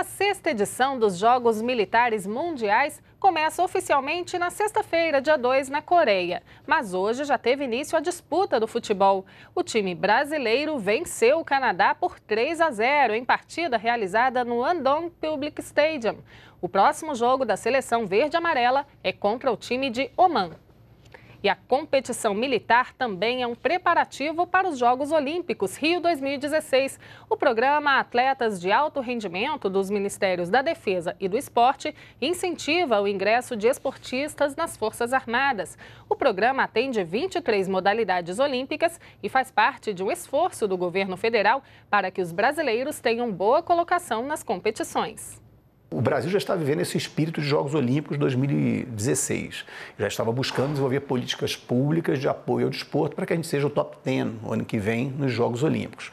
A sexta edição dos Jogos Militares Mundiais começa oficialmente na sexta-feira, dia 2, na Coreia. Mas hoje já teve início a disputa do futebol. O time brasileiro venceu o Canadá por 3 a 0 em partida realizada no Andong Public Stadium. O próximo jogo da seleção verde-amarela é contra o time de Oman. E a competição militar também é um preparativo para os Jogos Olímpicos Rio 2016. O programa Atletas de Alto Rendimento dos Ministérios da Defesa e do Esporte incentiva o ingresso de esportistas nas Forças Armadas. O programa atende 23 modalidades olímpicas e faz parte de um esforço do governo federal para que os brasileiros tenham boa colocação nas competições. O Brasil já está vivendo esse espírito de Jogos Olímpicos 2016. Já estava buscando desenvolver políticas públicas de apoio ao desporto para que a gente seja o top 10 no ano que vem nos Jogos Olímpicos.